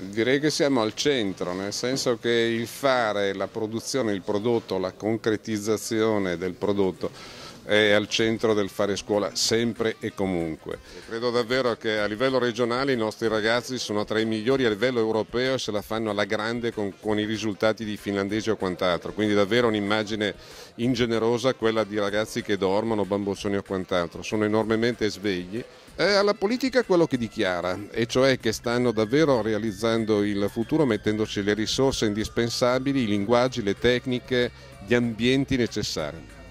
Direi che siamo al centro, nel senso che il fare, la produzione, il prodotto, la concretizzazione del prodotto è al centro del fare scuola sempre e comunque. Credo davvero che a livello regionale i nostri ragazzi sono tra i migliori a livello europeo e se la fanno alla grande con, con i risultati di finlandesi o quant'altro, quindi davvero un'immagine ingenerosa quella di ragazzi che dormono, bambozzoni o quant'altro, sono enormemente svegli. È alla politica quello che dichiara, e cioè che stanno davvero realizzando il futuro mettendoci le risorse indispensabili, i linguaggi, le tecniche, gli ambienti necessari.